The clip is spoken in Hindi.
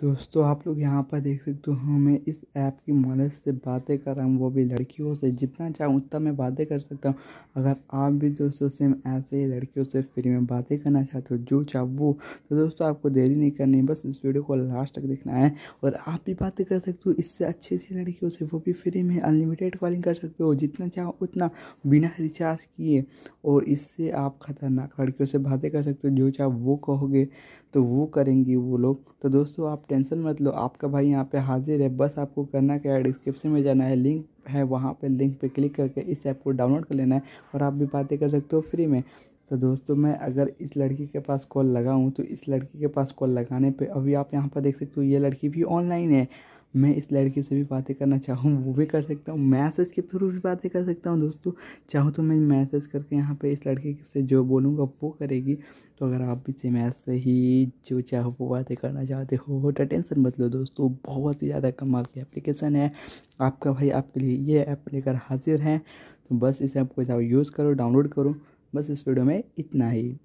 दोस्तों आप लोग यहाँ पर देख सकते हो मैं इस ऐप की मदद से बातें कर रहा हूँ वो भी लड़कियों से जितना चाहूँ उतना मैं बातें कर सकता हूँ अगर आप भी दोस्तों से ऐसे ही लड़कियों से फ्री में बातें करना चाहते हो जो चाहो वो तो दोस्तों आपको देरी नहीं करनी बस इस वीडियो को लास्ट तक देखना है और आप भी बातें कर सकते हो इससे अच्छी अच्छी लड़कियों से वो भी फ्री में अनलिमिटेड कॉलिंग कर सकते हो जितना चाहो उतना बिना रिचार्ज किए और इससे आप खतरनाक लड़कियों से बातें कर सकते हो जो चाहो वो कहोगे तो वो करेंगी वो लोग तो दोस्तों आप टेंशन मत लो आपका भाई यहाँ पे हाजिर है बस आपको करना क्या है डिस्क्रिप्शन में जाना है लिंक है वहाँ पे लिंक पे क्लिक करके इस ऐप को डाउनलोड कर लेना है और आप भी बातें कर सकते हो फ्री में तो दोस्तों मैं अगर इस लड़की के पास कॉल लगाऊँ तो इस लड़की के पास कॉल लगाने पर अभी आप यहाँ पर देख सकते हो ये लड़की भी ऑनलाइन है मैं इस लड़के से भी बातें करना चाहूँ वो भी कर सकता हूँ मैसेज के थ्रू भी बातें कर सकता हूँ दोस्तों चाहूँ तो मैं मैसेज करके यहाँ पे इस लड़के से जो बोलूँगा वो करेगी तो अगर आप भी से ऐसे ही जो चाहो वो बातें करना चाहते हो तो टेंशन मत लो दोस्तों बहुत ही ज़्यादा कमाल की एप्लीकेशन है आपका भाई आपके लिए ये ऐप लेकर हाजिर है तो बस इस ऐप को जाओ यूज़ करो डाउनलोड करो बस इस वीडियो में इतना ही